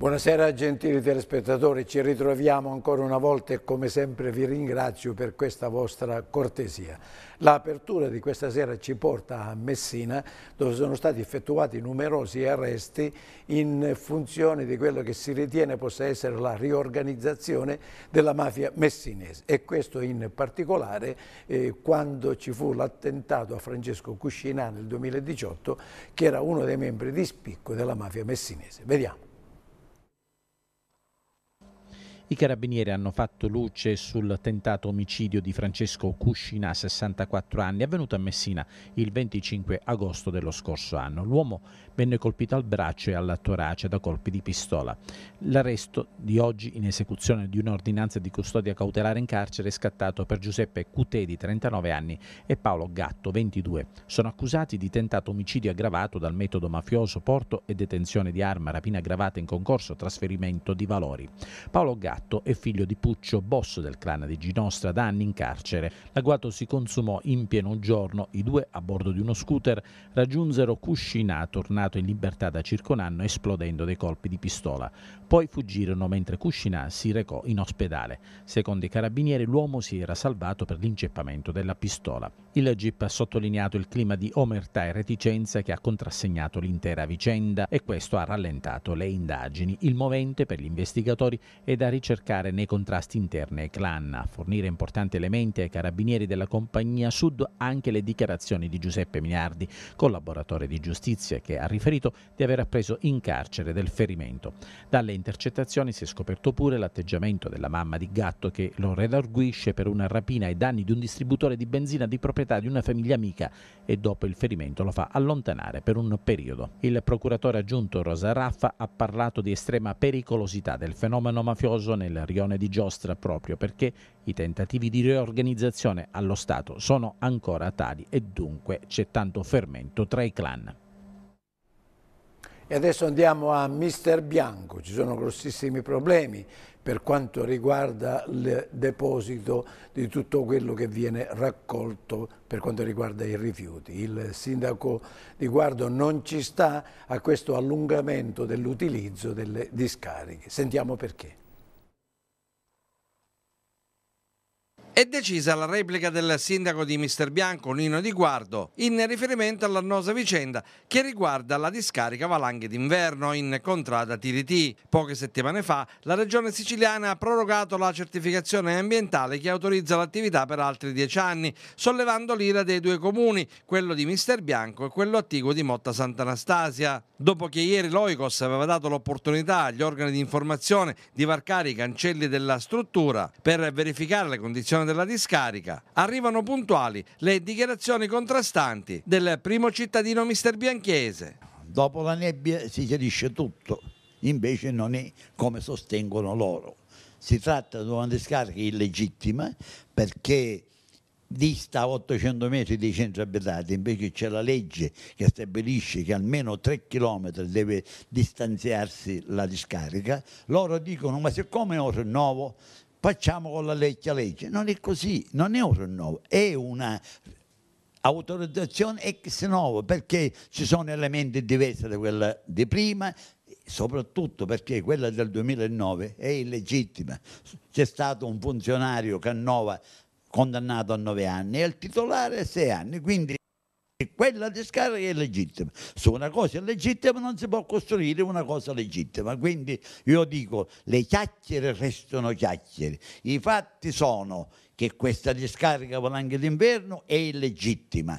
Buonasera gentili telespettatori, ci ritroviamo ancora una volta e come sempre vi ringrazio per questa vostra cortesia. L'apertura di questa sera ci porta a Messina dove sono stati effettuati numerosi arresti in funzione di quello che si ritiene possa essere la riorganizzazione della mafia messinese e questo in particolare eh, quando ci fu l'attentato a Francesco Cuscinà nel 2018 che era uno dei membri di spicco della mafia messinese. Vediamo. I carabinieri hanno fatto luce sul tentato omicidio di Francesco Cuscina, 64 anni, avvenuto a Messina il 25 agosto dello scorso anno. L'uomo venne colpito al braccio e alla torace da colpi di pistola. L'arresto di oggi in esecuzione di un'ordinanza di custodia cautelare in carcere è scattato per Giuseppe Cutedi, 39 anni, e Paolo Gatto, 22. Sono accusati di tentato omicidio aggravato dal metodo mafioso, porto e detenzione di arma, rapina aggravata in concorso, trasferimento di valori. Paolo Gatto fatto è figlio di Puccio, boss del clan di Ginostra, da anni in carcere. L'agguato si consumò in pieno giorno. I due, a bordo di uno scooter, raggiunsero Cuscinà, tornato in libertà da circa un anno, esplodendo dei colpi di pistola. Poi fuggirono mentre Cuscinà si recò in ospedale. Secondo i carabinieri l'uomo si era salvato per l'inceppamento della pistola. Il GIP ha sottolineato il clima di omertà e reticenza che ha contrassegnato l'intera vicenda e questo ha rallentato le indagini. Il movente per gli investigatori è da ricercare nei contrasti interni ai clan. A fornire importanti elementi ai carabinieri della compagnia Sud anche le dichiarazioni di Giuseppe Minardi, collaboratore di giustizia, che ha riferito di aver appreso in carcere del ferimento. Dalle intercettazioni si è scoperto pure l'atteggiamento della mamma di Gatto che lo redarguisce per una rapina ai danni di un distributore di benzina di proprietà di una famiglia amica e dopo il ferimento lo fa allontanare per un periodo. Il procuratore aggiunto Rosa Raffa ha parlato di estrema pericolosità del fenomeno mafioso nel rione di Giostra proprio perché i tentativi di riorganizzazione allo Stato sono ancora tali e dunque c'è tanto fermento tra i clan. E adesso andiamo a Mister Bianco, ci sono grossissimi problemi per quanto riguarda il deposito di tutto quello che viene raccolto per quanto riguarda i rifiuti. Il sindaco di Guardo non ci sta a questo allungamento dell'utilizzo delle discariche. Sentiamo perché. È decisa la replica del sindaco di Mister Bianco, Nino Di Guardo, in riferimento all'annosa vicenda che riguarda la discarica Valanghe d'inverno in Contrada Tiriti. Poche settimane fa la regione siciliana ha prorogato la certificazione ambientale che autorizza l'attività per altri dieci anni, sollevando l'ira dei due comuni, quello di Mister Bianco e quello attiguo di Motta Sant'Anastasia. Dopo che ieri l'Oicos aveva dato l'opportunità agli organi di informazione di varcare i cancelli della struttura per verificare le condizioni gestione della discarica. Arrivano puntuali le dichiarazioni contrastanti del primo cittadino mister Bianchese. Dopo la nebbia si chiarisce tutto, invece non è come sostengono loro. Si tratta di una discarica illegittima perché dista 800 metri dai centri abitati, invece c'è la legge che stabilisce che almeno 3 km deve distanziarsi la discarica, loro dicono ma siccome è un rinnovo facciamo con la vecchia legge. Non è così, non è un rinnovo, è una autorizzazione ex novo perché ci sono elementi diversi da quella di prima soprattutto perché quella del 2009 è illegittima c'è stato un funzionario Cannova condannato a nove anni e il titolare a sei anni quindi e quella discarica è legittima. Su una cosa illegittima non si può costruire una cosa legittima. Quindi io dico, le chiacchiere restano chiacchiere. I fatti sono che questa discarica Valanghe d'inverno è illegittima.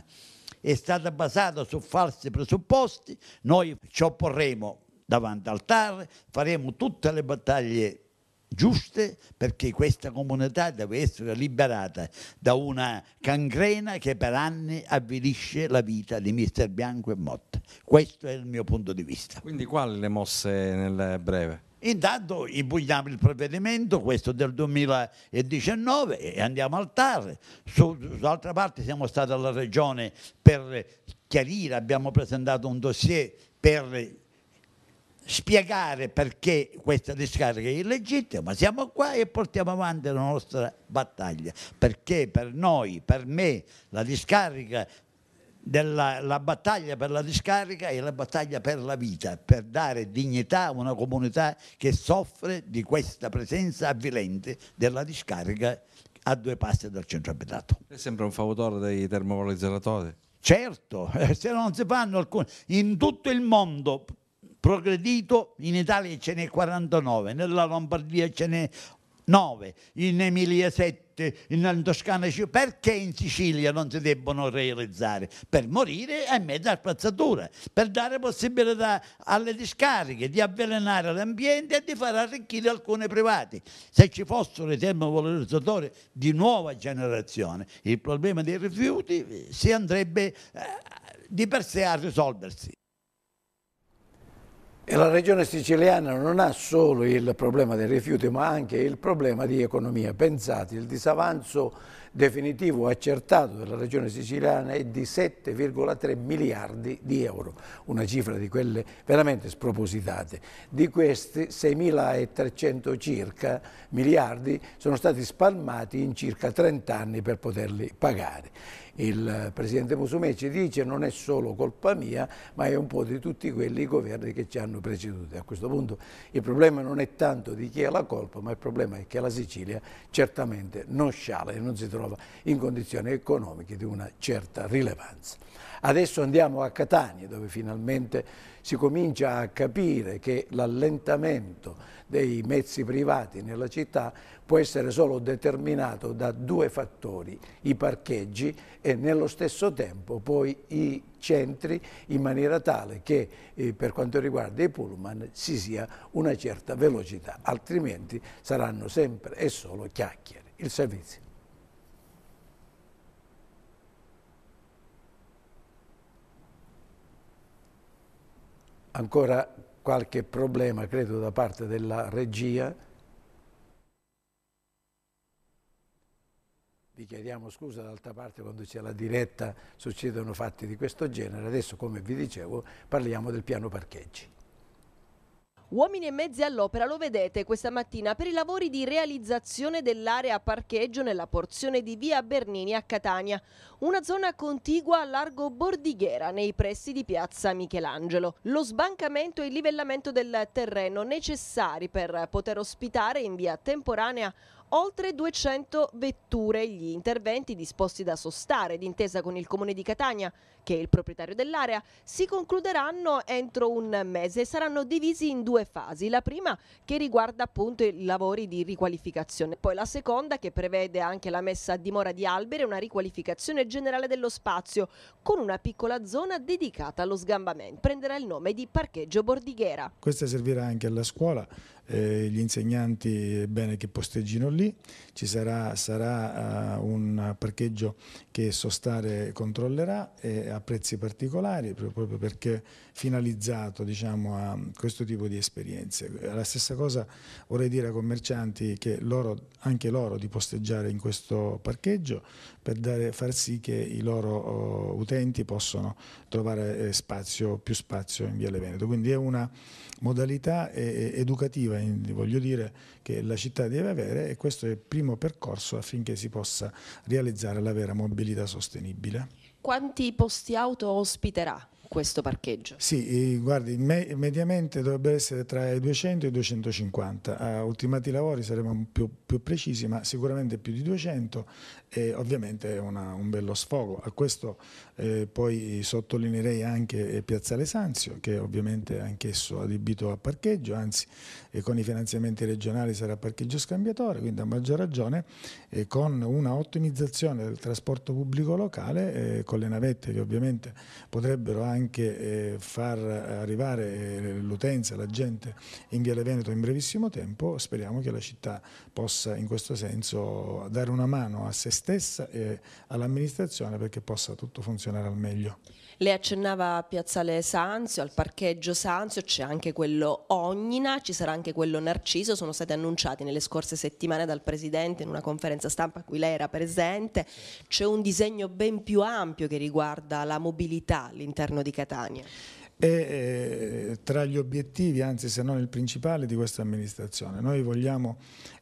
È stata basata su falsi presupposti, noi ci opporremo davanti al TAR, faremo tutte le battaglie giuste perché questa comunità deve essere liberata da una cancrena che per anni avvilisce la vita di Mister Bianco e Motta. Questo è il mio punto di vista. Quindi quali le mosse nel breve? Intanto impugniamo il provvedimento, questo del 2019, e andiamo al TAR. Su, d'altra parte siamo stati alla Regione per chiarire, abbiamo presentato un dossier per spiegare perché questa discarica è illegittima, siamo qua e portiamo avanti la nostra battaglia, perché per noi, per me, la discarica della, la battaglia per la discarica è la battaglia per la vita, per dare dignità a una comunità che soffre di questa presenza avvilente della discarica a due passi dal centro abitato. È sempre un fautore dei termovalorizzatori? Certo, se non si fanno alcuni, in tutto il mondo progredito, in Italia ce n'è 49, nella Lombardia ce n'è 9, in Emilia 7, in Toscana 5. Perché in Sicilia non si debbono realizzare? Per morire e mezza spazzatura, per dare possibilità alle discariche di avvelenare l'ambiente e di far arricchire alcuni privati. Se ci fossero i termovalorizzatori di nuova generazione, il problema dei rifiuti eh, si andrebbe eh, di per sé a risolversi. E la regione siciliana non ha solo il problema dei rifiuti ma anche il problema di economia. Pensate, il disavanzo definitivo accertato della regione siciliana è di 7,3 miliardi di euro, una cifra di quelle veramente spropositate. Di questi 6.300 circa miliardi sono stati spalmati in circa 30 anni per poterli pagare. Il Presidente Musumeci dice non è solo colpa mia, ma è un po' di tutti quelli governi che ci hanno preceduti. A questo punto il problema non è tanto di chi ha la colpa, ma il problema è che la Sicilia certamente non sciala e non si trova trova in condizioni economiche di una certa rilevanza. Adesso andiamo a Catania dove finalmente si comincia a capire che l'allentamento dei mezzi privati nella città può essere solo determinato da due fattori, i parcheggi e nello stesso tempo poi i centri in maniera tale che eh, per quanto riguarda i pullman si sia una certa velocità, altrimenti saranno sempre e solo chiacchiere. Il servizio. ancora qualche problema, credo, da parte della regia. Vi chiediamo scusa, d'altra parte quando c'è la diretta succedono fatti di questo genere. Adesso, come vi dicevo, parliamo del piano parcheggi. Uomini e mezzi all'opera lo vedete questa mattina per i lavori di realizzazione dell'area parcheggio nella porzione di via Bernini a Catania, una zona contigua a largo Bordighera nei pressi di piazza Michelangelo. Lo sbancamento e il livellamento del terreno necessari per poter ospitare in via temporanea oltre 200 vetture. Gli interventi disposti da Sostare, d'intesa con il Comune di Catania, che è il proprietario dell'area, si concluderanno entro un mese e saranno divisi in due fasi. La prima che riguarda appunto i lavori di riqualificazione, poi la seconda che prevede anche la messa a dimora di alberi e una riqualificazione generale dello spazio con una piccola zona dedicata allo sgambamento. Prenderà il nome di parcheggio Bordighera. Questa servirà anche alla scuola, eh, gli insegnanti è eh, bene che posteggino lì, ci sarà, sarà uh, un parcheggio che Sostare controllerà. E, a prezzi particolari proprio perché finalizzato diciamo, a questo tipo di esperienze. La stessa cosa vorrei dire ai commercianti che loro, anche loro di posteggiare in questo parcheggio per dare, far sì che i loro uh, utenti possano trovare eh, spazio, più spazio in Viale Veneto. Quindi è una modalità eh, eh educativa, voglio dire, che la città deve avere e questo è il primo percorso affinché si possa realizzare la vera mobilità sostenibile quanti posti auto ospiterà? questo parcheggio? Sì, eh, guardi, me mediamente dovrebbe essere tra i 200 e i 250, a ultimati lavori saremo più, più precisi, ma sicuramente più di 200 e ovviamente è una, un bello sfogo. A questo eh, poi sottolineerei anche eh, Piazzale Sanzio, che ovviamente anch'esso adibito a parcheggio, anzi eh, con i finanziamenti regionali sarà parcheggio scambiatore, quindi a maggior ragione eh, con una ottimizzazione del trasporto pubblico locale, eh, con le navette che ovviamente potrebbero anche anche eh, far arrivare eh, l'utenza, la gente in Viale Veneto in brevissimo tempo, speriamo che la città possa in questo senso dare una mano a se stessa e all'amministrazione perché possa tutto funzionare al meglio. Lei accennava a Piazzale Sanzio, al parcheggio Sanzio, c'è anche quello Ognina, ci sarà anche quello Narciso, sono stati annunciati nelle scorse settimane dal Presidente in una conferenza stampa a cui lei era presente. C'è un disegno ben più ampio che riguarda la mobilità all'interno di Catania. E, eh, tra gli obiettivi, anzi se non il principale, di questa amministrazione. Noi vogliamo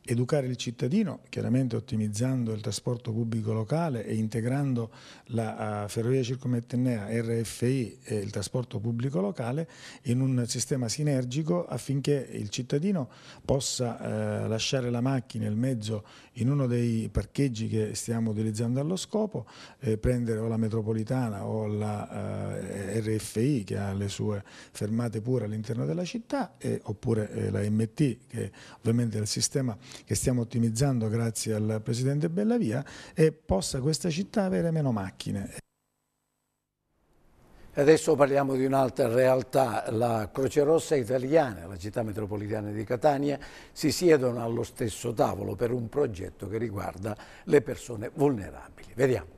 educare il cittadino, chiaramente ottimizzando il trasporto pubblico locale e integrando la eh, ferrovia circumvettennea RFI e il trasporto pubblico locale in un sistema sinergico affinché il cittadino possa eh, lasciare la macchina, il mezzo in uno dei parcheggi che stiamo utilizzando allo scopo, eh, prendere o la metropolitana o la eh, RFI che ha le sue fermate pure all'interno della città eh, oppure la MT che ovviamente è il sistema che stiamo ottimizzando grazie al Presidente Bellavia e possa questa città avere meno macchine. Adesso parliamo di un'altra realtà, la Croce Rossa italiana, la città metropolitana di Catania, si siedono allo stesso tavolo per un progetto che riguarda le persone vulnerabili. Vediamo.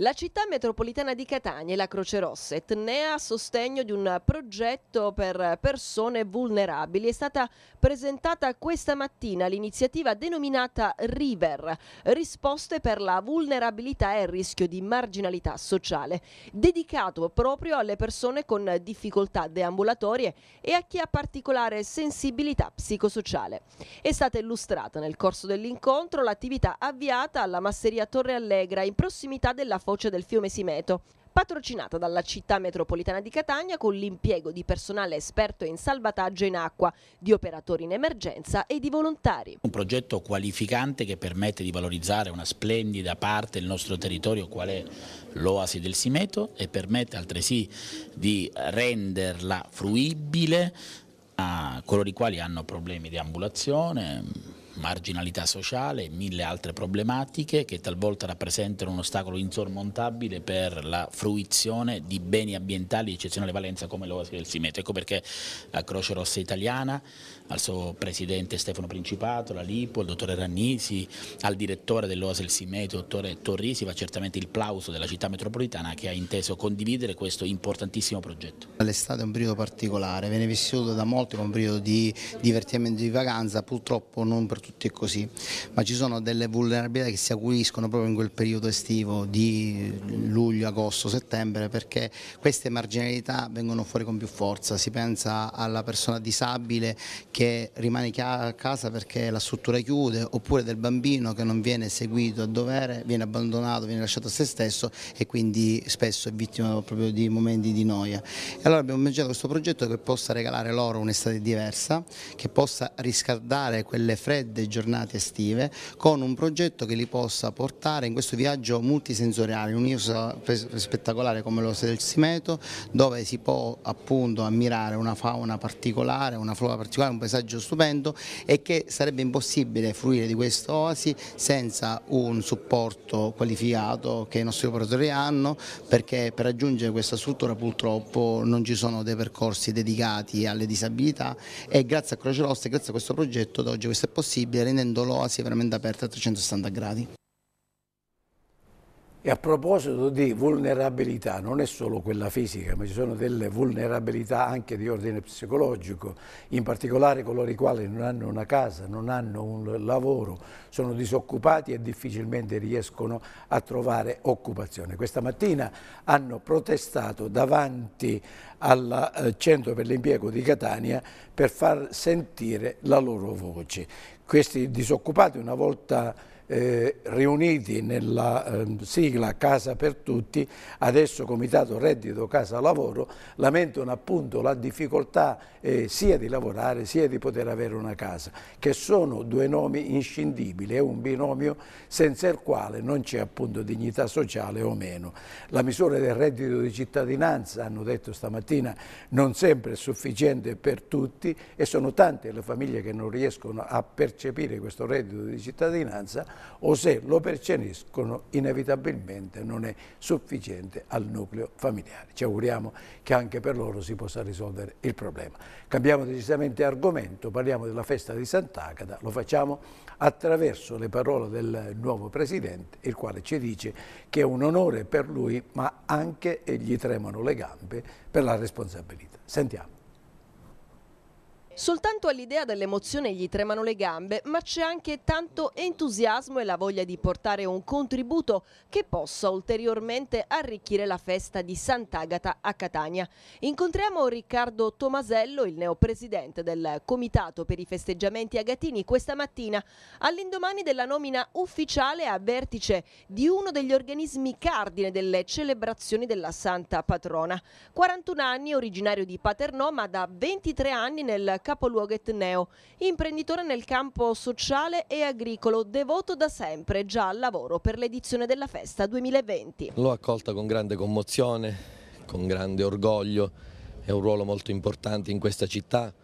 La città metropolitana di Catania e la Croce Rossa Etnea a sostegno di un progetto per persone vulnerabili è stata presentata questa mattina l'iniziativa denominata River, risposte per la vulnerabilità e il rischio di marginalità sociale, dedicato proprio alle persone con difficoltà deambulatorie e a chi ha particolare sensibilità psicosociale. È stata illustrata nel corso dell'incontro l'attività avviata alla masseria Torre Allegra in prossimità della foce del fiume Simeto, patrocinata dalla città metropolitana di Catania con l'impiego di personale esperto in salvataggio in acqua, di operatori in emergenza e di volontari. Un progetto qualificante che permette di valorizzare una splendida parte del nostro territorio qual è l'oasi del Simeto e permette altresì di renderla fruibile a coloro i quali hanno problemi di ambulazione, marginalità sociale e mille altre problematiche che talvolta rappresentano un ostacolo insormontabile per la fruizione di beni ambientali di eccezionale valenza come l'Oasi del Simeto. Ecco perché la Croce Rossa Italiana, al suo presidente Stefano Principato, la Lipo, il dottore Rannisi, al direttore dell'Oasi del Simeto, il dottore Torrisi, va certamente il plauso della città metropolitana che ha inteso condividere questo importantissimo progetto. L'estate è un periodo particolare, viene vissuto da molti come un periodo di divertimento e di vacanza, purtroppo non per tutti tutti è così, ma ci sono delle vulnerabilità che si acuiscono proprio in quel periodo estivo di luglio, agosto, settembre, perché queste marginalità vengono fuori con più forza. Si pensa alla persona disabile che rimane a casa perché la struttura chiude, oppure del bambino che non viene seguito a dovere, viene abbandonato, viene lasciato a se stesso e quindi spesso è vittima proprio di momenti di noia. E allora abbiamo immaginato questo progetto che possa regalare loro un'estate diversa, che possa riscaldare quelle fredde delle giornate estive con un progetto che li possa portare in questo viaggio multisensoriale, un'isola spettacolare come lo del Simeto dove si può appunto ammirare una fauna particolare, una flora particolare, un paesaggio stupendo e che sarebbe impossibile fruire di questa oasi senza un supporto qualificato che i nostri operatori hanno perché per raggiungere questa struttura purtroppo non ci sono dei percorsi dedicati alle disabilità e grazie a Croce Rossa e grazie a questo progetto da oggi questo è possibile possibile, rendendolo Asia veramente aperta a 360 gradi. E a proposito di vulnerabilità, non è solo quella fisica, ma ci sono delle vulnerabilità anche di ordine psicologico, in particolare coloro i quali non hanno una casa, non hanno un lavoro, sono disoccupati e difficilmente riescono a trovare occupazione. Questa mattina hanno protestato davanti al eh, Centro per l'Impiego di Catania per far sentire la loro voce questi disoccupati una volta eh, riuniti nella eh, sigla Casa per Tutti, adesso Comitato Reddito Casa Lavoro, lamentano appunto la difficoltà eh, sia di lavorare sia di poter avere una casa, che sono due nomi inscindibili, è un binomio senza il quale non c'è appunto dignità sociale o meno. La misura del reddito di cittadinanza, hanno detto stamattina, non sempre è sufficiente per tutti e sono tante le famiglie che non riescono a percepire questo reddito di cittadinanza o se lo percepiscono inevitabilmente non è sufficiente al nucleo familiare. Ci auguriamo che anche per loro si possa risolvere il problema. Cambiamo decisamente argomento, parliamo della festa di Sant'Agata, lo facciamo attraverso le parole del nuovo Presidente, il quale ci dice che è un onore per lui, ma anche gli tremano le gambe per la responsabilità. Sentiamo. Soltanto all'idea dell'emozione gli tremano le gambe, ma c'è anche tanto entusiasmo e la voglia di portare un contributo che possa ulteriormente arricchire la festa di Sant'Agata a Catania. Incontriamo Riccardo Tomasello, il neopresidente del Comitato per i festeggiamenti agatini, questa mattina, all'indomani della nomina ufficiale a vertice di uno degli organismi cardine delle celebrazioni della Santa Patrona. 41 anni, originario di Paternò, ma da 23 anni nel capoluogo etneo. Imprenditore nel campo sociale e agricolo, devoto da sempre già al lavoro per l'edizione della festa 2020. L'ho accolta con grande commozione, con grande orgoglio, è un ruolo molto importante in questa città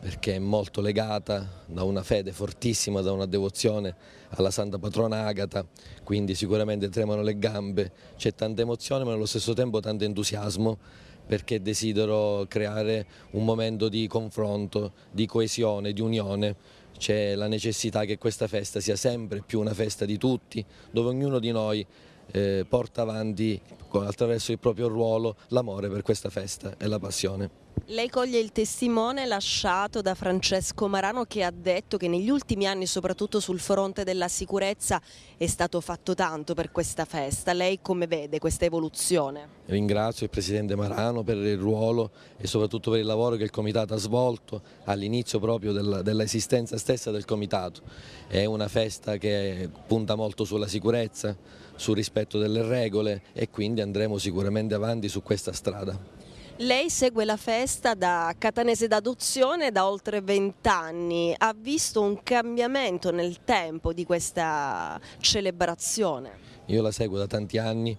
perché è molto legata da una fede fortissima, da una devozione alla Santa Patrona Agata, quindi sicuramente tremano le gambe, c'è tanta emozione ma allo stesso tempo tanto entusiasmo perché desidero creare un momento di confronto, di coesione, di unione. C'è la necessità che questa festa sia sempre più una festa di tutti, dove ognuno di noi eh, porta avanti attraverso il proprio ruolo l'amore per questa festa e la passione. Lei coglie il testimone lasciato da Francesco Marano che ha detto che negli ultimi anni, soprattutto sul fronte della sicurezza, è stato fatto tanto per questa festa. Lei come vede questa evoluzione? Ringrazio il Presidente Marano per il ruolo e soprattutto per il lavoro che il Comitato ha svolto all'inizio proprio dell'esistenza stessa del Comitato. È una festa che punta molto sulla sicurezza, sul rispetto delle regole e quindi andremo sicuramente avanti su questa strada. Lei segue la festa da catanese d'adozione da oltre vent'anni. Ha visto un cambiamento nel tempo di questa celebrazione? Io la seguo da tanti anni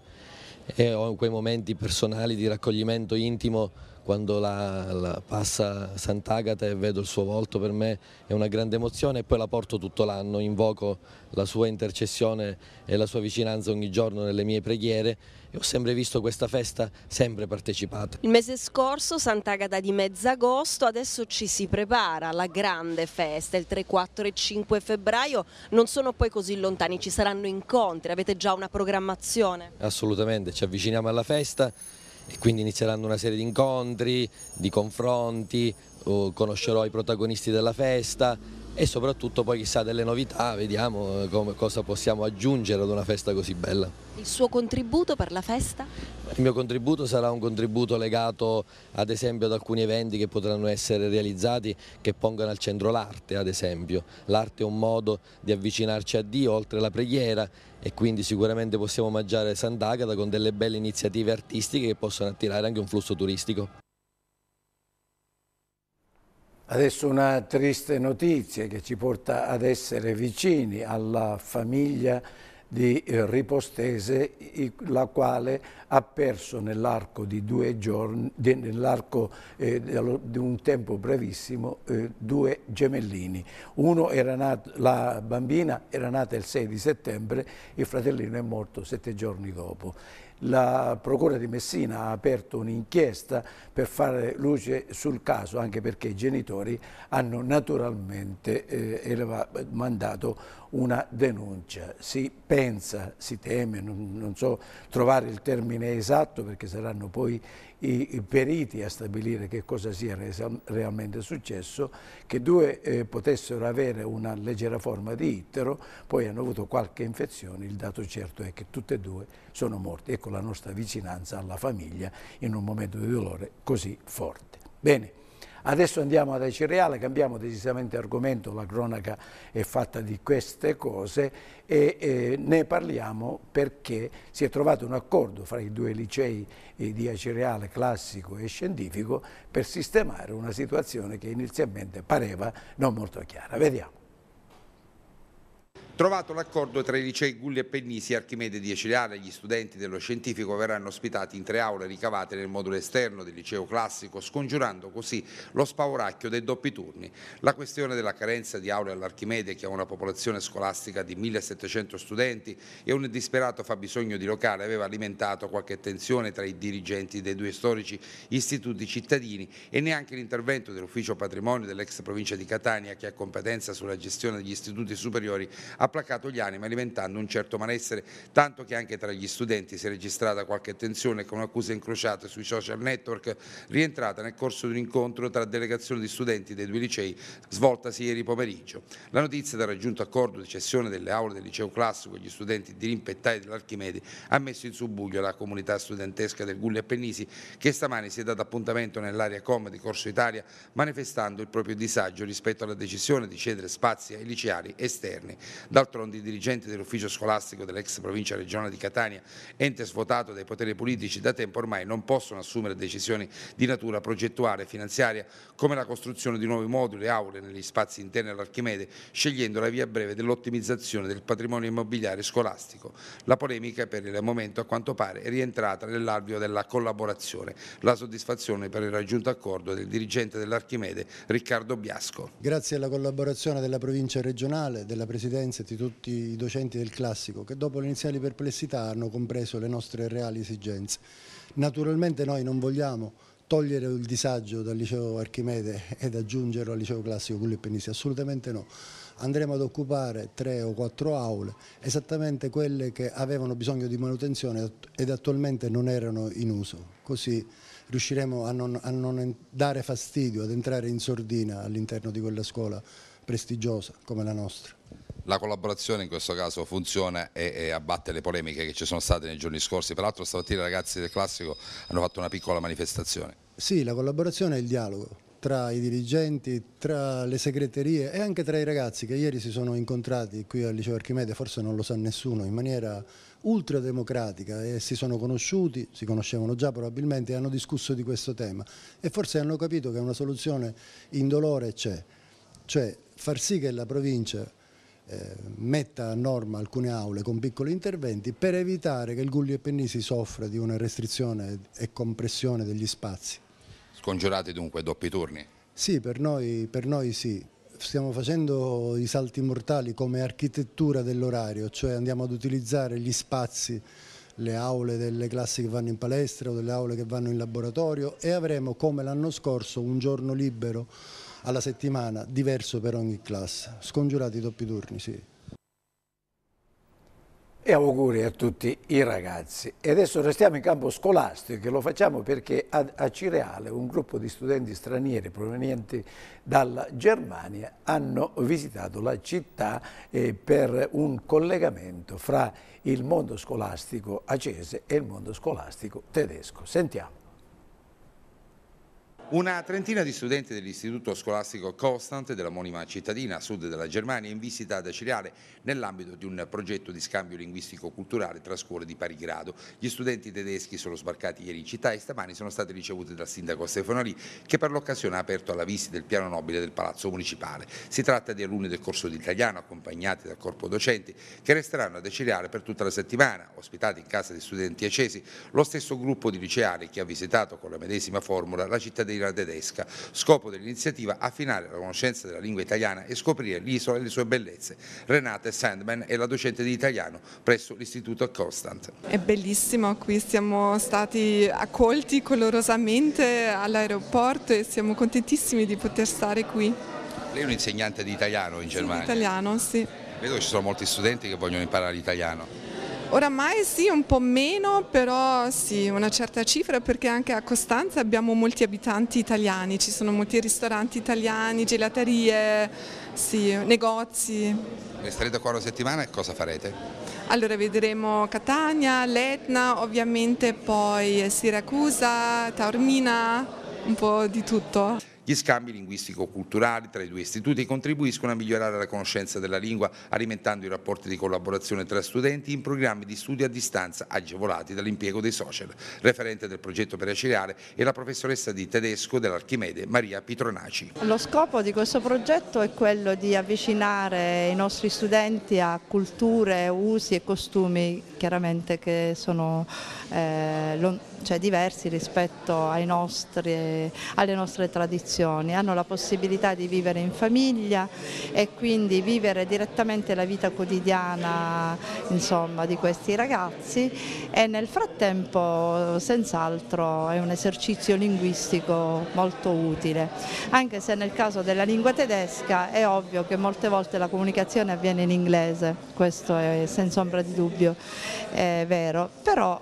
e ho quei momenti personali di raccoglimento intimo quando la, la passa Sant'Agata e vedo il suo volto per me è una grande emozione e poi la porto tutto l'anno, invoco la sua intercessione e la sua vicinanza ogni giorno nelle mie preghiere e ho sempre visto questa festa sempre partecipata. Il mese scorso Sant'Agata di Mezzagosto, adesso ci si prepara alla grande festa, il 3, 4 e 5 febbraio, non sono poi così lontani, ci saranno incontri, avete già una programmazione? Assolutamente, ci avviciniamo alla festa e quindi inizieranno una serie di incontri, di confronti, conoscerò i protagonisti della festa e soprattutto poi chissà delle novità, vediamo eh, come, cosa possiamo aggiungere ad una festa così bella. Il suo contributo per la festa? Il mio contributo sarà un contributo legato ad esempio ad alcuni eventi che potranno essere realizzati che pongano al centro l'arte ad esempio. L'arte è un modo di avvicinarci a Dio oltre la preghiera e quindi sicuramente possiamo mangiare Sant'Agata con delle belle iniziative artistiche che possono attirare anche un flusso turistico. Adesso una triste notizia che ci porta ad essere vicini alla famiglia di eh, Ripostese, la quale ha perso nell'arco di due giorni, nell'arco eh, di un tempo brevissimo, eh, due gemellini. Nato, la bambina era nata il 6 di settembre, il fratellino è morto sette giorni dopo. La Procura di Messina ha aperto un'inchiesta per fare luce sul caso, anche perché i genitori hanno naturalmente eh, mandato una denuncia. Si pensa, si teme, non, non so trovare il termine esatto perché saranno poi i, i periti a stabilire che cosa sia re, realmente successo, che due eh, potessero avere una leggera forma di ittero, poi hanno avuto qualche infezione, il dato certo è che tutte e due sono morti. Ecco la nostra vicinanza alla famiglia in un momento di dolore così forte. Bene. Adesso andiamo ad Aici Reale, cambiamo decisamente argomento, la cronaca è fatta di queste cose e, e ne parliamo perché si è trovato un accordo fra i due licei eh, di Aici Reale, classico e scientifico, per sistemare una situazione che inizialmente pareva non molto chiara. Vediamo. Trovato l'accordo tra i licei Gulli e Pennisi Archimede di Eceleana, gli studenti dello scientifico verranno ospitati in tre aule ricavate nel modulo esterno del liceo classico, scongiurando così lo spavoracchio dei doppi turni. La questione della carenza di aule all'Archimede, che ha una popolazione scolastica di 1700 studenti e un disperato fabbisogno di locale, aveva alimentato qualche tensione tra i dirigenti dei due storici istituti cittadini e neanche l'intervento dell'ufficio patrimonio dell'ex provincia di Catania, che ha competenza sulla gestione degli istituti superiori, ha ha placato gli animi alimentando un certo malessere, tanto che anche tra gli studenti si è registrata qualche tensione con accuse incrociate sui social network rientrata nel corso di un incontro tra delegazioni di studenti dei due licei svoltasi ieri pomeriggio. La notizia del raggiunto accordo di cessione delle aule del liceo classico e gli studenti di Rimpettai e dell'Archimede ha messo in subbuglio la comunità studentesca del Gulli Appennisi che stamani si è data appuntamento nell'area Com di Corso Italia manifestando il proprio disagio rispetto alla decisione di cedere spazi ai liceali esterni. D'altronde i dirigenti dell'ufficio scolastico dell'ex provincia regionale di Catania, ente svuotato dai poteri politici da tempo ormai, non possono assumere decisioni di natura progettuale e finanziaria come la costruzione di nuovi moduli e aule negli spazi interni all'Archimede, scegliendo la via breve dell'ottimizzazione del patrimonio immobiliare scolastico. La polemica per il momento a quanto pare è rientrata nell'alveo della collaborazione. La soddisfazione per il raggiunto accordo del dirigente dell'Archimede Riccardo Biasco. Grazie alla collaborazione della provincia regionale, della Presidenza di tutti i docenti del classico che dopo le iniziali perplessità hanno compreso le nostre reali esigenze. Naturalmente noi non vogliamo togliere il disagio dal liceo Archimede ed aggiungerlo al liceo classico Gulli e Penisi, assolutamente no. Andremo ad occupare tre o quattro aule, esattamente quelle che avevano bisogno di manutenzione ed attualmente non erano in uso, così riusciremo a non, a non dare fastidio, ad entrare in sordina all'interno di quella scuola prestigiosa come la nostra la collaborazione in questo caso funziona e, e, abbatte le polemiche che ci sono state nei giorni scorsi. Peraltro stamattina i ragazzi del Classico hanno fatto una piccola manifestazione. Sì, la collaborazione è il dialogo tra i dirigenti, tra le segreterie e anche tra i ragazzi che ieri si sono incontrati qui al Liceo Archimede, forse non lo sa nessuno, in maniera ultra democratica e si sono conosciuti, si conoscevano già probabilmente e hanno discusso di questo tema e forse hanno capito che una soluzione indolore c'è, cioè far sì che la provincia eh, metta a norma alcune aule con piccoli interventi per evitare che il Guglio e Pennisi soffra di una restrizione e compressione degli spazi. Scongiurati dunque doppi turni? Sì, per noi, per noi sì. Stiamo facendo i salti mortali come architettura dell'orario, cioè andiamo ad utilizzare gli spazi le aule delle classi che vanno in palestra o delle aule che vanno in laboratorio e avremo come l'anno scorso un giorno libero alla settimana, diverso per ogni classe. Scongiurati i doppi turni, sì. E auguri a tutti i ragazzi. E adesso restiamo in campo scolastico e lo facciamo perché a, Cireale un gruppo di studenti stranieri provenienti dalla Germania hanno visitato la città eh, per un collegamento fra il mondo scolastico acese e il mondo scolastico tedesco. Sentiamo. Una trentina di studenti dell'istituto scolastico Constant dell'omonima cittadina a sud della Germania in visita ad Acireale nell'ambito di un progetto di scambio linguistico-culturale tra scuole di pari grado. Gli studenti tedeschi sono sbarcati ieri in città e stamani sono stati ricevuti dal sindaco Stefano Lì che per l'occasione ha aperto alla visita del piano nobile del palazzo municipale. Si tratta di alunni del corso di italiano accompagnati dal corpo docenti che resteranno ad Acireale per tutta la settimana, ospitati in casa di studenti accesi. Lo stesso gruppo di liceali che ha visitato con la medesima formula la cittadina lingua tedesca. Scopo dell'iniziativa affinare la conoscenza della lingua italiana e scoprire l'isola e le sue bellezze. Renate Sandman è la docente di italiano presso l'Istituto Constant. È bellissimo, qui siamo stati accolti colorosamente all'aeroporto e siamo contentissimi di poter stare qui. Lei è un insegnante di italiano in Germania? Sì, italiano, sì. Vedo che ci sono molti studenti che vogliono imparare l'italiano. Oramai sì, un po' meno, però sì, una certa cifra perché anche a Costanza abbiamo molti abitanti italiani, ci sono molti ristoranti italiani, gelaterie, sì, negozi. Restarete qua una settimana e cosa farete? Allora vedremo Catania, Letna, ovviamente poi Siracusa, Taormina, un po' di tutto. Gli scambi linguistico-culturali tra i due istituti contribuiscono a migliorare la conoscenza della lingua, alimentando i rapporti di collaborazione tra studenti in programmi di studio a distanza agevolati dall'impiego dei social. Referente del progetto per Acireale è la professoressa di tedesco dell'Archimede Maria Pitronaci. Lo scopo di questo progetto è quello di avvicinare i nostri studenti a culture, usi e costumi chiaramente che sono eh, cioè diversi rispetto nostri, alle nostre tradizioni situazioni, hanno la possibilità di vivere in famiglia e quindi vivere direttamente la vita quotidiana insomma, di questi ragazzi e nel frattempo senz'altro è un esercizio linguistico molto utile, anche se nel caso della lingua tedesca è ovvio che molte volte la comunicazione avviene in inglese, questo è senza ombra di dubbio è vero, però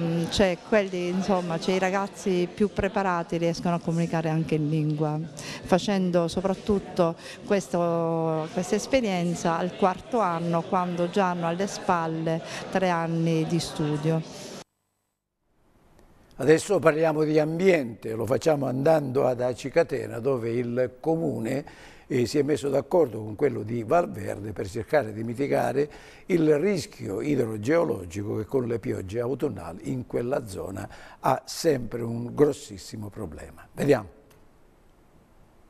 ehm, c'è cioè, i ragazzi più preparati riescono a comunicare anche in lingua, facendo soprattutto questo, questa esperienza al quarto anno quando già hanno alle spalle tre anni di studio. Adesso parliamo di ambiente, lo facciamo andando ad Acicatena dove il comune eh, si è messo d'accordo con quello di Valverde per cercare di mitigare il rischio idrogeologico che con le piogge autunnali in quella zona ha sempre un grossissimo problema. Vediamo.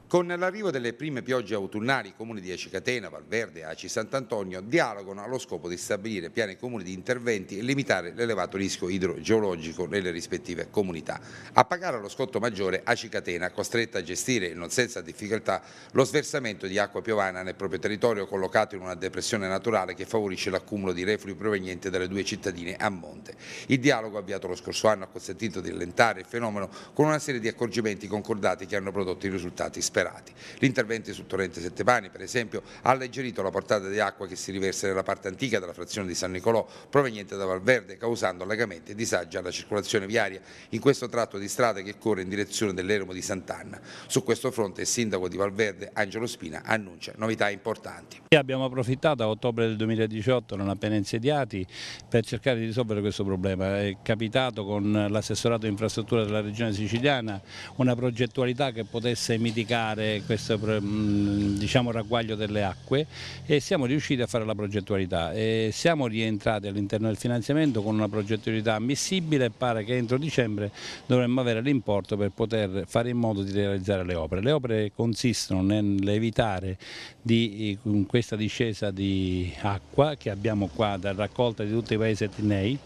Con l'arrivo delle prime piogge autunnali, i comuni di Acicatena, Valverde, e Aci, Sant'Antonio dialogano allo scopo di stabilire piani comuni di interventi e limitare l'elevato rischio idrogeologico nelle rispettive comunità. A pagare lo scotto maggiore Acicatena, costretta a gestire non senza difficoltà lo sversamento di acqua piovana nel proprio territorio collocato in una depressione naturale che favorisce l'accumulo di reflui provenienti dalle due cittadine a monte. Il dialogo avviato lo scorso anno ha consentito di allentare il fenomeno con una serie di accorgimenti concordati che hanno prodotto i risultati sperati superati. L'intervento sul torrente Settepani, per esempio, ha alleggerito la portata di acqua che si riversa nella parte antica della frazione di San Nicolò, proveniente da Valverde, causando allagamenti e disagi alla circolazione viaria in questo tratto di strada che corre in direzione dell'Eremo di Sant'Anna. Su questo fronte il sindaco di Valverde, Angelo Spina, annuncia novità importanti. Abbiamo approfittato a ottobre del 2018, non appena insediati, per cercare di risolvere questo problema. È capitato con l'assessorato infrastruttura della regione siciliana una progettualità che potesse mitigare evitare questo mm, diciamo, ragguaglio delle acque e siamo riusciti a fare la progettualità. E siamo rientrati all'interno del finanziamento con una progettualità ammissibile e pare che entro dicembre dovremmo avere l'importo per poter fare in modo di realizzare le opere. Le opere consistono nell'evitare di eh, questa discesa di acqua che abbiamo qua da raccolta di tutti i paesi etnei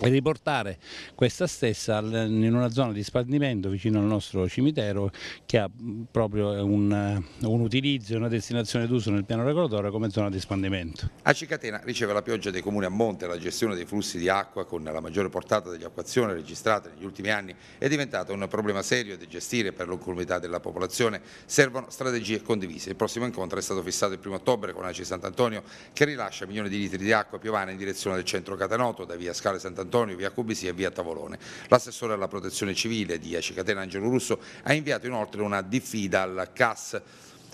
e riportare questa stessa in una zona di spandimento vicino al nostro cimitero che ha proprio un, un utilizzo e una destinazione d'uso nel piano regolatore come zona di spandimento. A Cicatena riceve la pioggia dei comuni a monte, la gestione dei flussi di acqua con la maggiore portata degli acquazioni registrate negli ultimi anni è diventata un problema serio da gestire per l'incolumità della popolazione, servono strategie condivise. Il prossimo incontro è stato fissato il 1 ottobre con ACI Sant'Antonio che rilascia milioni di litri di acqua piovana in direzione del centro Catanoto da via Scale Sant'Antonio Sant'Antonio, via Cubisi e via Tavolone. L'assessore alla protezione civile di Acicatena Angelo Russo ha inviato inoltre una diffida al CAS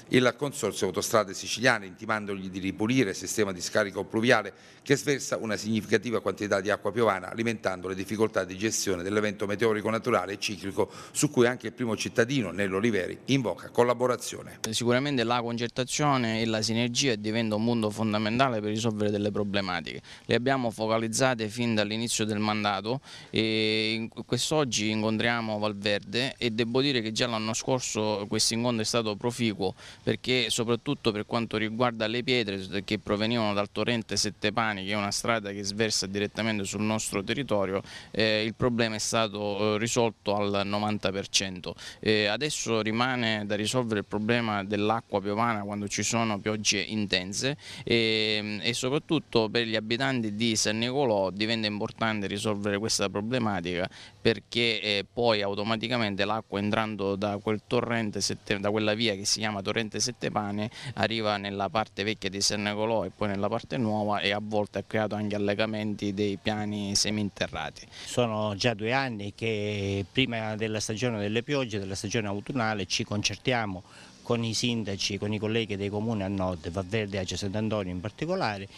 il Consorzio Autostrade Siciliane, intimandogli di ripulire il sistema di scarico pluviale che sversa una significativa quantità di acqua piovana, alimentando le difficoltà di gestione dell'evento meteorico naturale e ciclico su cui anche il primo cittadino, Nello Oliveri, invoca collaborazione. Sicuramente la concertazione e la sinergia diventa un punto fondamentale per risolvere delle problematiche. Le abbiamo focalizzate fin dall'inizio del mandato e quest'oggi incontriamo Valverde e devo dire che già l'anno scorso questo incontro è stato proficuo perché soprattutto per quanto riguarda le pietre che provenivano dal torrente Sette Pani, che è una strada che sversa direttamente sul nostro territorio, eh, il problema è stato eh, risolto al 90%. Eh, adesso rimane da risolvere il problema dell'acqua piovana quando ci sono piogge intense ehm, e, soprattutto per gli abitanti di San Nicolò diventa importante risolvere questa problematica perché eh, poi automaticamente l'acqua entrando da quel torrente, sette, da quella via che si chiama torrente Settepane, arriva nella parte vecchia di San Nicolò e poi nella parte nuova e a volte ha creato anche allegamenti dei piani seminterrati. Sono già due anni che prima della stagione delle piogge, della stagione autunnale, ci concertiamo con i sindaci, con i colleghi dei comuni a nord, Valverde e Ace Sant'Antonio in particolare,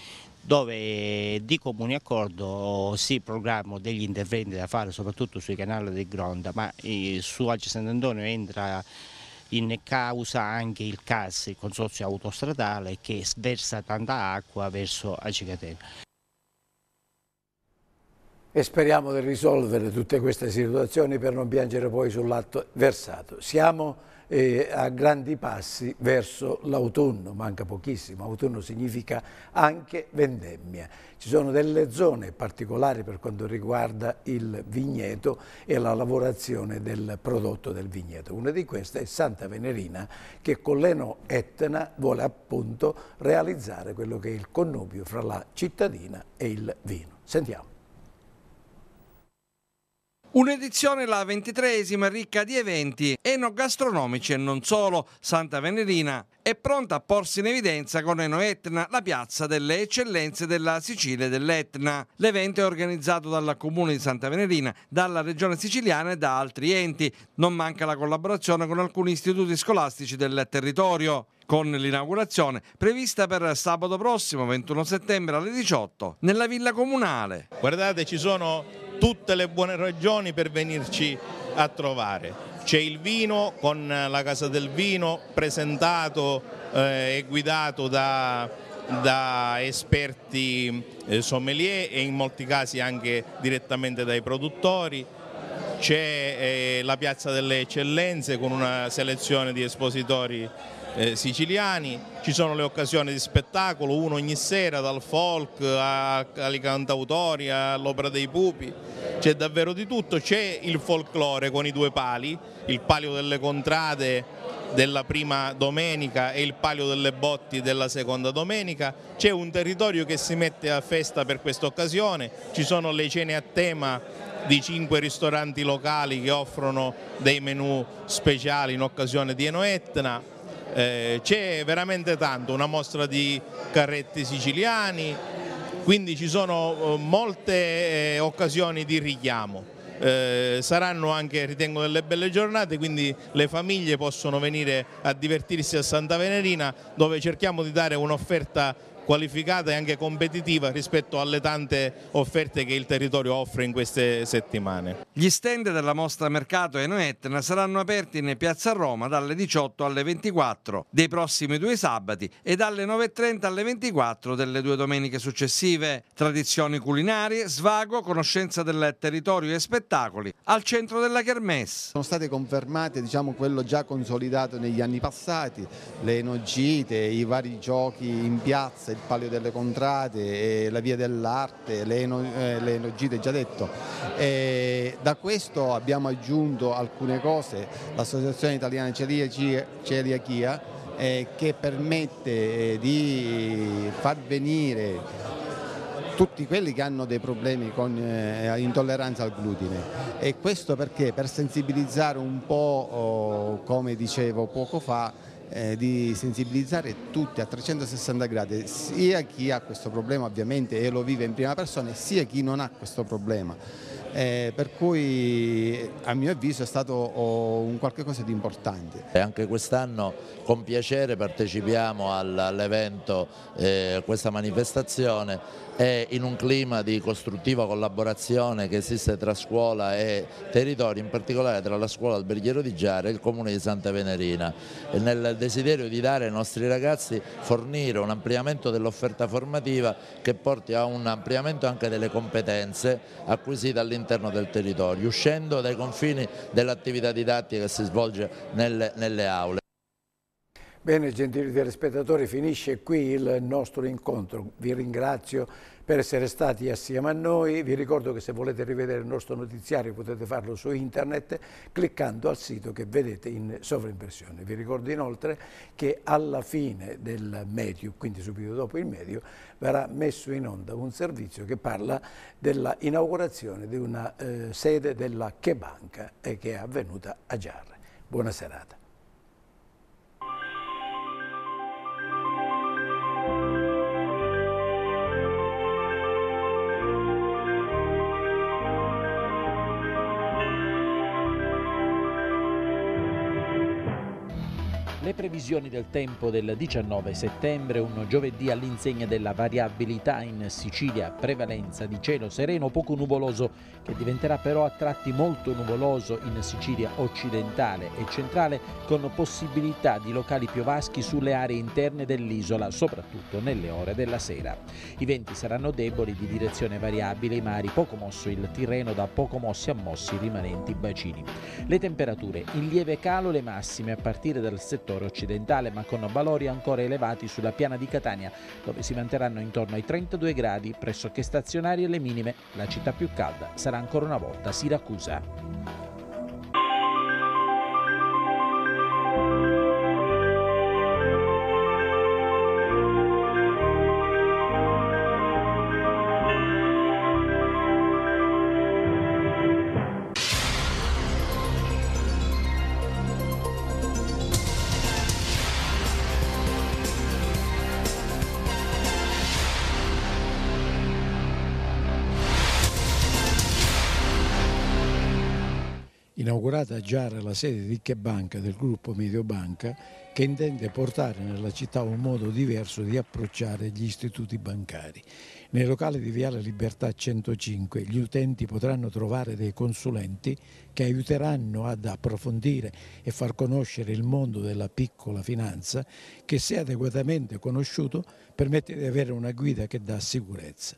dove di comune accordo si programmano degli interventi da fare soprattutto sui canali del Gronda, ma eh, su Alce Sant'Antonio entra in causa anche il CAS, il consorzio autostradale che sversa tanta acqua verso Acicatena. E speriamo di risolvere tutte queste situazioni per non piangere poi sul lato versato. Siamo eh, a grandi passi verso l'autunno, manca pochissimo, autunno significa anche vendemmia. Ci sono delle zone particolari per quanto riguarda il vigneto e la lavorazione del prodotto del vigneto. Una di queste è Santa Venerina che con l'Eno Etna vuole appunto realizzare quello che è il connubio fra la cittadina e il vino. Sentiamo. Un'edizione, la ventitresima ricca di eventi enogastronomici e non solo. Santa Venerina è pronta a porsi in evidenza con Enoetna, la piazza delle eccellenze della Sicilia e dell'Etna. L'evento è organizzato dal Comune di Santa Venerina, dalla Regione Siciliana e da altri enti. Non manca la collaborazione con alcuni istituti scolastici del territorio con l'inaugurazione prevista per sabato prossimo 21 settembre alle 18 nella villa comunale. Guardate ci sono tutte le buone ragioni per venirci a trovare. C'è il vino con eh, la Casa del Vino presentato eh, e guidato da, da esperti eh, sommelier e in molti casi anche direttamente dai produttori. C'è eh, la Piazza delle Eccellenze con una selezione di espositori eh, siciliani, ci sono le occasioni di spettacolo, uno ogni sera dal folk a, ai cantautori all'opera dei pupi, c'è davvero di tutto, c'è il folklore con i due pali, il palio delle contrade della prima domenica e il palio delle botti della seconda domenica, c'è un territorio che si mette a festa per questa occasione, ci sono le cene a tema di cinque ristoranti locali che offrono dei menù speciali in occasione di Enoetna, eh, c'è veramente tanto, una mostra di carretti siciliani, quindi ci sono eh, molte eh, occasioni di richiamo. Eh, saranno anche, ritengo, delle belle giornate, quindi le famiglie possono venire a divertirsi a Santa Venerina dove cerchiamo di dare un'offerta qualificata e anche competitiva rispetto alle tante offerte che il territorio offre in queste settimane. Gli stand della mostra Mercato e Noetna saranno aperti in Piazza Roma dalle 18 alle 24 dei prossimi due sabati e dalle 9.30 alle 24 delle due domeniche successive. Tradizioni culinarie, svago, conoscenza del territorio e spettacoli al centro della Kermesse. Sono state confermate diciamo, quello già consolidato negli anni passati, le enogite, i vari giochi in piazza il Palio delle Contrate, la Via dell'Arte, le, eno, eh, le Enogite già detto. E da questo abbiamo aggiunto alcune cose, l'Associazione Italiana Celiachia, Celiachia eh, che permette eh, di far venire tutti quelli che hanno dei problemi con eh, intolleranza al glutine e questo perché per sensibilizzare un po' oh, come dicevo poco fa eh, di sensibilizzare tutti a 360 gradi, sia chi ha questo problema ovviamente e lo vive in prima persona, sia chi non ha questo problema eh, per cui a mio avviso è stato oh, un cosa di importante. E anche quest'anno con piacere partecipiamo all'evento, eh, questa manifestazione e in un clima di costruttiva collaborazione che esiste tra scuola e territorio, in particolare tra la scuola Alberghiero di Giara e il comune di Santa Venerina, e nel desiderio di dare ai nostri ragazzi, fornire un ampliamento dell'offerta formativa che porti a un ampliamento anche delle competenze acquisite all'interno all'interno del territorio, uscendo dai confini dell'attività didattica che si svolge nelle, nelle aule. Bene, gentili telespettatori, finisce qui il nostro incontro. Vi ringrazio per essere stati assieme a noi. Vi ricordo che se volete rivedere il nostro notiziario potete farlo su internet cliccando al sito che vedete in sovraimpressione. Vi ricordo inoltre che alla fine del medio, quindi subito dopo il medio, verrà messo in onda un servizio che parla dell'inaugurazione di una eh, sede della Chebanca eh, che è avvenuta a Giarre. Buona serata. Le previsioni del tempo del 19 settembre, un giovedì all'insegna della variabilità in Sicilia, prevalenza di cielo sereno poco nuvoloso che diventerà però a tratti molto nuvoloso in Sicilia occidentale e centrale con possibilità di locali piovaschi sulle aree interne dell'isola, soprattutto nelle ore della sera. I venti saranno deboli di direzione variabile, i mari poco mosso il Tirreno da poco mossi a mossi i rimanenti bacini. Le temperature in lieve calo le massime a partire dal settore territorio occidentale, ma con valori ancora elevati sulla piana di Catania, dove si manterranno intorno ai 32 gradi, pressoché stazionari alle minime. La città più calda sarà ancora una volta Siracusa. inaugurata già la sede di Che Banca del gruppo Mediobanca che intende portare nella città un modo diverso di approcciare gli istituti bancari. Nel locale di Viale Libertà 105 gli utenti potranno trovare dei consulenti che aiuteranno ad approfondire e far conoscere il mondo della piccola finanza che se adeguatamente conosciuto permette di avere una guida che dà sicurezza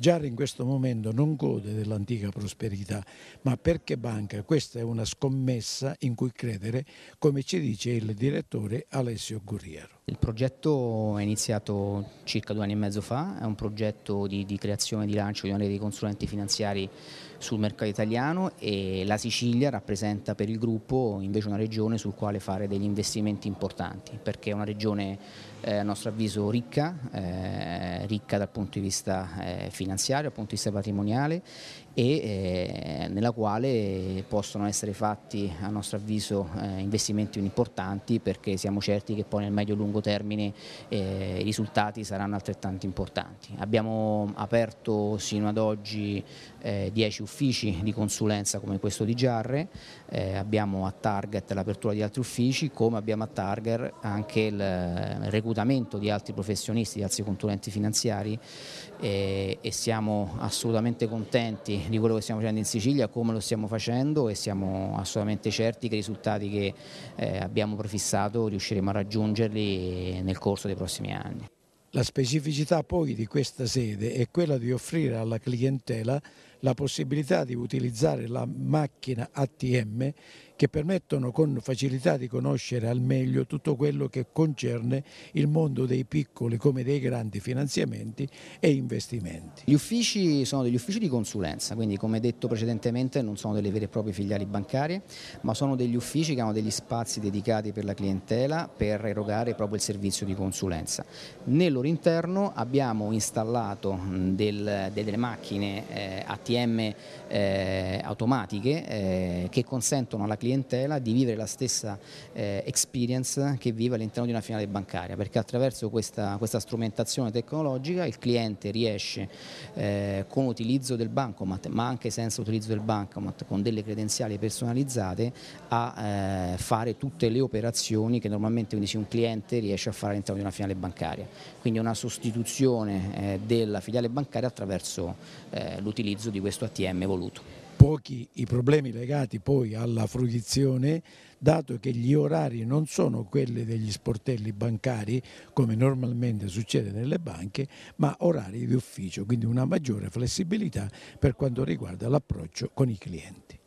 già in questo momento non gode dell'antica prosperità, ma perché banca? Questa è una scommessa in cui credere, come ci dice il direttore Alessio Gurriero. Il progetto è iniziato circa due anni e mezzo fa, è un progetto di, di creazione di lancio di un'area di consulenti finanziari sul mercato italiano e la Sicilia rappresenta per il gruppo invece una regione sul quale fare degli investimenti importanti perché è una regione eh, a nostro avviso ricca, eh, ricca dal punto di vista eh, finanziario, dal punto di vista patrimoniale e eh, nella quale possono essere fatti a nostro avviso eh, investimenti importanti perché siamo certi che poi nel medio-lungo e termine eh, i risultati saranno altrettanto importanti. Abbiamo aperto sino ad oggi 10 uffici di consulenza come questo di Giarre, abbiamo a target l'apertura di altri uffici come abbiamo a target anche il reclutamento di altri professionisti, di altri consulenti finanziari e, e, siamo assolutamente contenti di quello che stiamo facendo in Sicilia, come lo stiamo facendo e siamo assolutamente certi che i risultati che eh, abbiamo prefissato riusciremo a raggiungerli nel corso dei prossimi anni. La specificità poi di questa sede è quella di offrire alla clientela la possibilità di utilizzare la macchina ATM che permettono con facilità di conoscere al meglio tutto quello che concerne il mondo dei piccoli come dei grandi finanziamenti e investimenti. Gli uffici sono degli uffici di consulenza, quindi come detto precedentemente non sono delle vere e proprie filiali bancarie, ma sono degli uffici che hanno degli spazi dedicati per la clientela per erogare proprio il servizio di consulenza. Nel loro interno abbiamo installato del, delle macchine eh, ATM eh, automatiche eh, che consentono alla clientela clientela di vivere la stessa eh, experience che vive all'interno di una finale bancaria, perché attraverso questa, questa strumentazione tecnologica il cliente riesce eh, con utilizzo del bancomat, ma anche senza utilizzo del bancomat, con delle credenziali personalizzate, a eh, fare tutte le operazioni che normalmente quindi, un cliente riesce a fare all'interno di una finale bancaria. Quindi una sostituzione eh, della filiale bancaria attraverso eh, l'utilizzo di questo ATM voluto pochi i problemi legati poi alla fruizione, dato che gli orari non sono quelli degli sportelli bancari, come normalmente succede nelle banche, ma orari di ufficio, quindi una maggiore flessibilità per quanto riguarda l'approccio con i clienti.